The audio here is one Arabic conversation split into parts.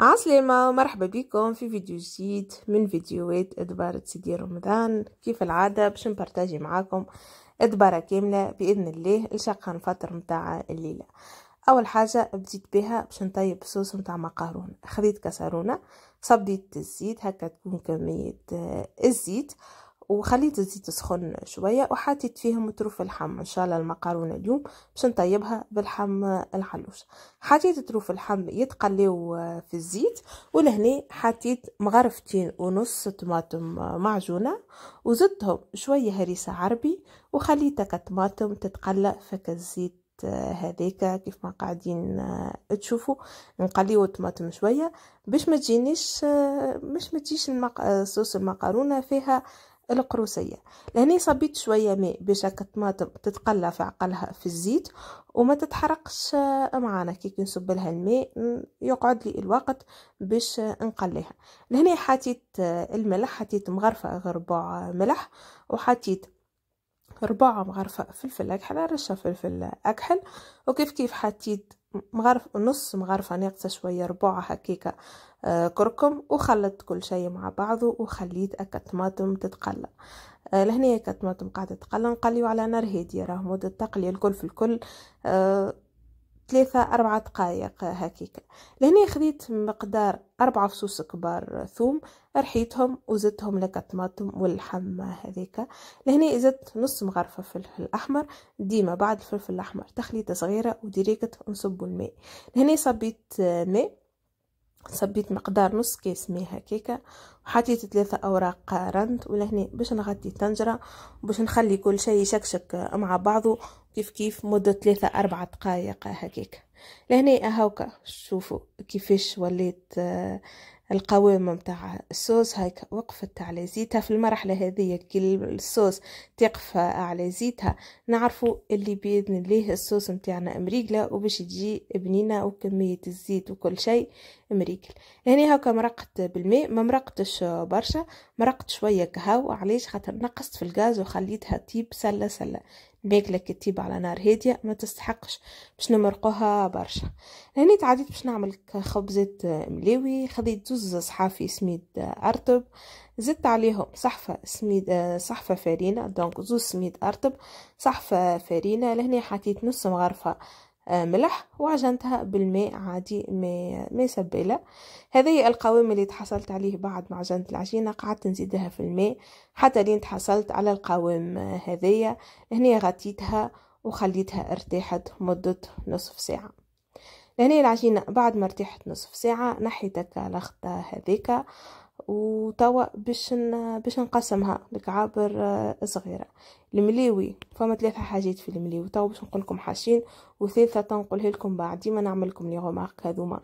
عسلامة ومرحبا بكم في فيديو جديد من فيديوهات إدبارة سيدي رمضان كيف العادة باش نبارتاجي معاكم إدبارة كاملة بإذن الله لشقة الفطر متاع الليلة أول حاجة بديت بها باش نطيب صوص متاع مقارون خذيت كسرونة صبيت الزيت هكا تكون كمية آه، الزيت وخليت الزيت سخن شويه وحطيت فيهم طروف الحم ان شاء الله المكرونه اليوم باش نطيبها بالحم الحلوش حطيت طروف الحم يتقليو آه، في الزيت ولهنا حطيت مغرفتين ونص طماطم آه، معجونه وزدتهم شويه هريسه عربي وخليت الطماطم تتقلى فك الزيت آه، هذيك كيف ما قاعدين تشوفوا نقليو الطماطم شويه باش ما تجينيش باش ما تجيش المق... صوص المقرونه فيها القروسية لهني صبيت شوية ماء باش الطماطم تتقلى في عقلها في الزيت وما تتحرقش آه، معانا كي نصب لها الماء يقعد لي الوقت باش آه، نقليها لهنا حطيت آه، الملح حطيت مغرفة ربع ملح وحطيت ربع مغرفة فلفل أكحل رشة فلفل أكحل وكيف كيف حطيت مغرف نص مغرفة ناقصة شوية ربع هكيكا آه، كركم وخلطت كل شيء مع بعضه وخليت هكا الطماطم تتقلى آه، لهنا أكا الطماطم قاعدة تتقلى نقليو على نار هادية راه مدة التقلية الكل في الكل آه، ثلاثة أربعة دقائق هكيك لهنا خديت مقدار أربعة فصوص كبار ثوم رحيتهم وزدتهم لك طماطم واللحم هذيك لهنا زدت نص مغرفة فلفل أحمر ديما بعد الفلفل الأحمر تخليته صغيرة وديريكت نصب الماء لهنا صبيت ماء صبيت مقدار نص كاس ماء هكاكا وحطيت ثلاثة اوراق رند ولهنا باش نغطي الطنجره باش نخلي كل شيء يشكشك مع بعضه كيف كيف مده ثلاثة أربعة دقائق هكاك لهنا هاوكا شوفوا كيفاش وليت القوامة متاع الصوص هيك وقفت على زيتها في المرحلة هذه كي الصوص تقف على زيتها نعرفوا اللي بإذن الله الصوص متاعنا مريقلة وباش تجي بنينة وكمية الزيت وكل شيء مريقل هنا هكا مرقت بالماء ما مرقتش برشا مرقت شوية كهو علاش خاطر نقصت في الغاز وخليتها تيب سلة سلة باكلة كتيبة على نار هادية ما تستحقش باش نمرقوها برشا هنا تعديت باش نعمل خبزة ملاوي خديت زوز صحافي سميد أرطب زدت عليهم صحفة سميد صحفة فارينة دونك زوز سميد أرطب صحفة فارينة لهنا حطيت نص مغرفة آه، ملح وعجنتها بالماء عادي ما سبالة هذا هي القوام اللي تحصلت عليه بعد ما عجنت العجينه قعدت نزيدها في الماء حتى لين تحصلت على القوام آه، هذايا هنا غطيتها وخليتها ارتاحت مدة نصف ساعة هنا العجينة بعد ما ارتاحت نصف ساعة نحيتك لخطة هذيك وتوا باش باش نقسمها لكعابر آه، صغيره الملاوي فما ثلاثه حاجات في الملاوي توا باش نقول لكم حاجتين وثالثه تنقولها لكم بعد ديما نعمل لكم لي غومارك هذوما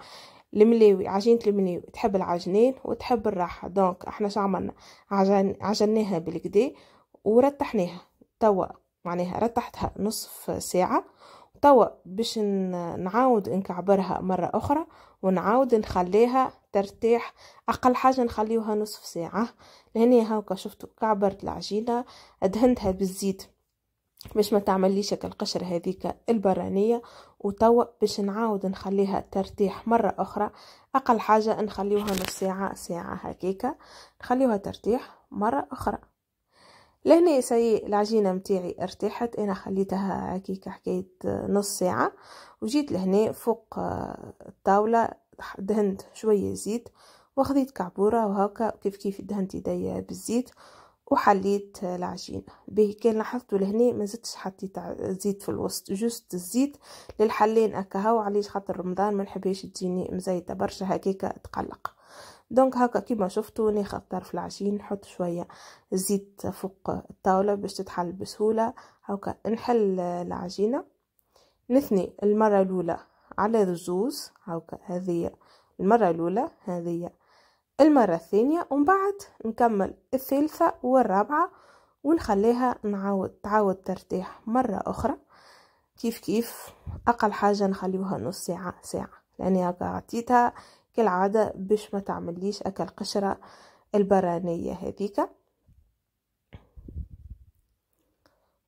الملاوي عجينه الملاوي تحب العجنين وتحب الراحه دونك احنا شو عملنا عجن عجناها بالكدا ورتحناها توا معناها رتحتها نصف ساعه توا باش نعاود نكعبرها مرة أخرى ونعاود نخليها ترتاح أقل حاجة نخليوها نصف ساعة لهنا هاوكا شفتوا كعبرت العجينة دهنتها بالزيت باش ما تعمليش القشرة هذيك البرانية وتوا باش نعاود نخليها ترتاح مرة أخرى أقل حاجة نخليوها نص ساعة ساعة هكاكا نخليوها ترتاح مرة أخرى لهنا يا سي العجينة نتاعي ارتاحت انا خليتها هكيك حكاية نص ساعة وجيت لهنا فوق آه، الطاولة دهنت شوية زيت وخذيت كعبورة وهكا كيف كيف دهنت يديا بالزيت وحليت العجينة به كان لاحظتوا لهنا ما زدتش حطيت زيت في الوسط جوست الزيت للحلين هكا هو علاش خاطر رمضان ما نحبهاش تجيني مزيته برشا هكاك تقلق دونك هكا كيما شفتو ناخذ طرف العجين نحط شويه زيت فوق الطاوله باش تتحل بسهوله هكا نحل العجينه نثني المره الاولى على الزوز هكا هذه المره الاولى هذه المره الثانيه ومن بعد نكمل الثالثه والرابعه ونخليها نعاود تعاود ترتاح مره اخرى كيف كيف اقل حاجه نخليوها نص ساعه ساعه لاني هكا عطيتها كالعادة باش ما تعمليش أكل قشرة البرانية هذيك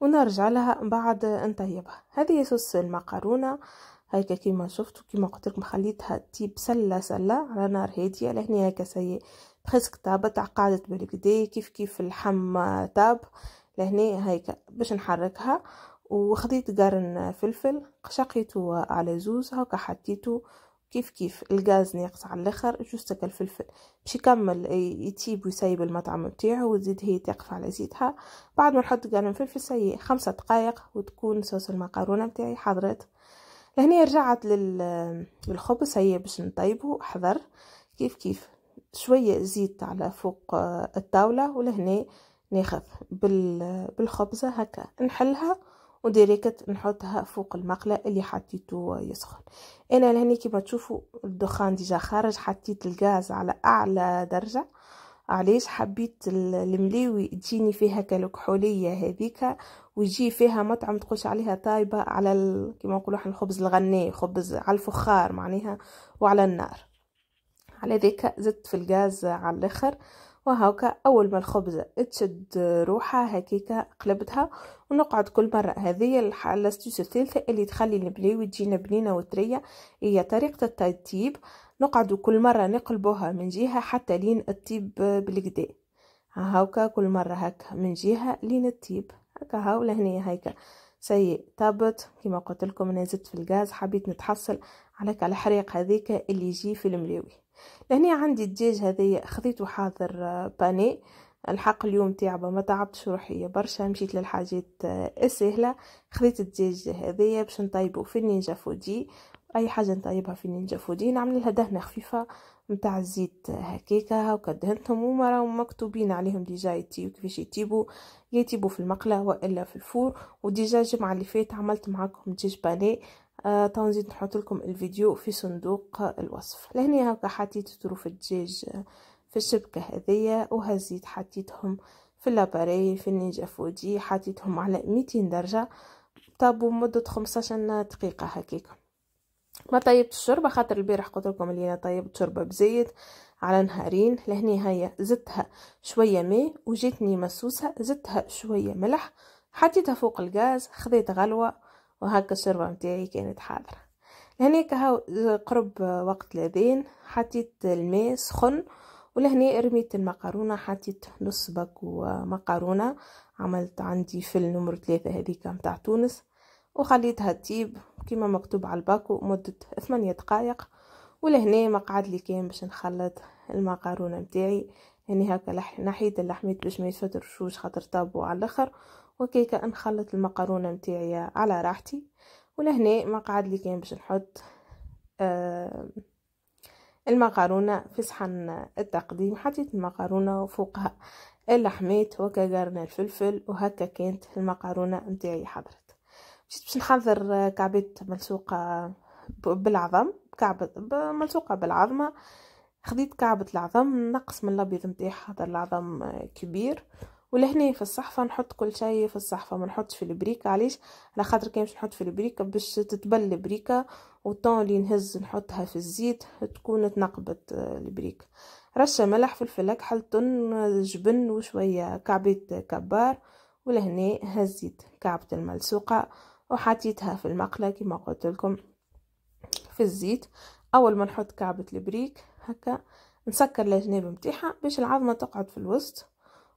ونرجع لها بعد نطيبها هذه صوص المقرونة هيك كيما شفتوا كيما قلت لكم خليتها تيب سله سله على نار هاديه لهنا هكا سي بريسك طابت قعدت بالكدا كيف كيف اللحم طاب لهنا هيك باش نحركها وخديت قرن فلفل قشقيته على زوز هكا حطيته كيف كيف الغاز ناقص على الاخر جوستك الفلفل باش يكمل يتيب ويسيب المطعم نتاعو وتزيد هي تقف على زيتها بعد ما نحط قرن فلفل سي خمسة دقائق وتكون صوص المكرونه نتاعي حضرت لهنا رجعت للخبز هي باش نطيبه حضر كيف كيف شويه زيت على فوق آه، الطاوله ولهنا ناخذ بالخبزه هكا نحلها وديريكت نحطها فوق المقلة اللي حطيته يسخن انا لهني كيما تشوفوا الدخان ديجا خارج حطيت الغاز على اعلى درجة علاش حبيت الملاوي تجيني فيها كالكحولية هذيك ويجي فيها مطعم تقولش عليها طايبة على ال... كما نقولوا احنا الخبز الغني خبز على الفخار معناها وعلى النار على ذيك زدت في الغاز على الاخر وهاكا أول ما الخبزه تشد روحها هكيكا قلبتها ونقعد كل مرة هذه الأستيس الثالثة اللي تخلي البلاوي تجينا بنينة وطرية هي طريقة الترتيب نقعد كل مرة نقلبوها من جهة حتى لين تطيب بالكدا هاكا كل مرة هكا من جهة لين تطيب هكا هاو لهنا هيكا سيء طابت كما قلت لكم انا زدت في الغاز حبيت نتحصل عليك على الحريق هذيك اللي يجي في الملاوي لهنا عندي الدجاج هذايا خذيته حاضر آه، باني الحق اليوم تعبه ما تعبتش روحي برشا مشيت للحاجات آه، السهله خذيت الدجاج هذايا باش نطيبه في النينجا فودي اي حاجه نطيبها في النينجا فودي نعمل لها دهنه خفيفه متاع الزيت هكاكا هاكا دهنتهم هما راهم مكتوبين عليهم ديجا يطيبوا كيفاش يتيبو يتيبو في المقله والا في الفور وديجا الجمعه اللي فاتت عملت معاكم دجاج بانيه آه نحط لكم الفيديو في صندوق الوصف لهنا هكا حطيت طروف الدجاج آه، في الشبكه هذيا وهزيت حطيتهم في لاباري في النينجا فودي حطيتهم على 200 درجه طابوا مده 15 دقيقه هكاك ما طيبت الشوربه خاطر البارح قلت لكم اللي انا طيبت شوربه بزيت على نهارين لهنا هي زدتها شويه ماء وجاتني مسوسه زدتها شويه ملح حطيتها فوق الغاز خذيت غلوه وهكا الشربة متاعي كانت حاضرة لهنا هاو قرب وقت الأذان حطيت الماء سخن ولهنا رميت المقرونة حطيت نص باكو مقرونة عملت عندي في النمر ثلاثة هذيك متاع تونس وخليتها تيب كيما مكتوب على الباكو مدة ثمانية دقائق ولهنا مقعد لي كان باش نخلط المقرونة متاعي يعني هكا لح... ناحية اللحمات باش ما يتفترشوش خاطر طابو على الاخر وكيكا نخلط المقرونه متاعي على راحتي ولهنا مقعد لي كان باش نحط آه المقرونه في صحن التقديم حطيت المقرونه وفوقها اللحمات وكجرنا الفلفل وهكا كانت المقرونه متاعي حضرت مشيت باش نحضر آه، كعبات ملسوقة بالعظم كعبة ملسوقة بالعظمة خديت كعبة العظم نقص من الابيض متاعها هذا العظم آه، كبير ولهنا في الصحفه نحط كل شيء في الصحفه ما نحطش في البريكه علاش على خاطر كي باش نحط في البريكه باش تتبل البريكه والطون اللي نهز نحطها في الزيت تكون تنقبت آه، البريك رشه ملح فلفل اكحل تن جبن وشويه كعبه كبار ولهنا هزيت كعبه الملسوقه وحطيتها في المقله كما قلت لكم في الزيت اول ما نحط كعبه البريك هكا نسكر الجناب نتاعها باش العظمه تقعد في الوسط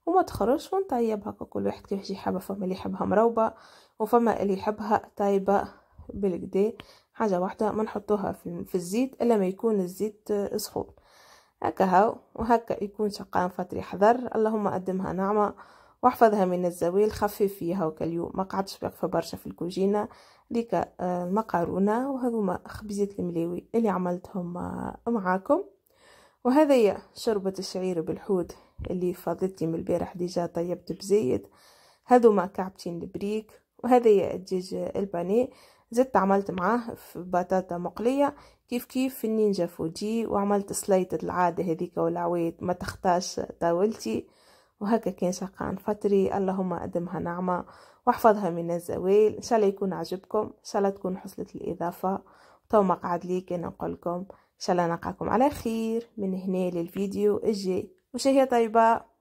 وما تخرجش ونطيب هكا كل واحد شي حابه فما اللي يحبها مروبه وفما اللي يحبها طايبه بالكدا حاجه واحده ما نحطوها في, في الزيت الا ما يكون الزيت سخون آه، هكا هاو وهكا يكون شقان فطري حذر اللهم قدمها نعمه واحفظها من الزوال خفف فيها وكاليوم ما قعدش واقفه برشا في الكوجينه ديك آه، المقارونه وهذوما خبزات الملاوي اللي عملتهم آه، معاكم وهذه شربة الشعير بالحوت اللي فضلتي من البارح ديجا طيبت بزيد هذو مع كعبتين البريك وهذا الدجاج البانيه زدت عملت معاه في بطاطا مقلية كيف كيف في النينجا فوجي وعملت سلايطة العادة هذيك والعويد ما تختاش طاولتي وهكا كان شقان فطري اللهم أدمها نعمة واحفظها من الزوال إن شاء الله يكون عجبكم إن شاء الله تكون حصلت الإضافة تو ما قعد لي كان نقولكم إن شاء الله نلقاكم على خير من هنا للفيديو الجاي وش هي طيبة؟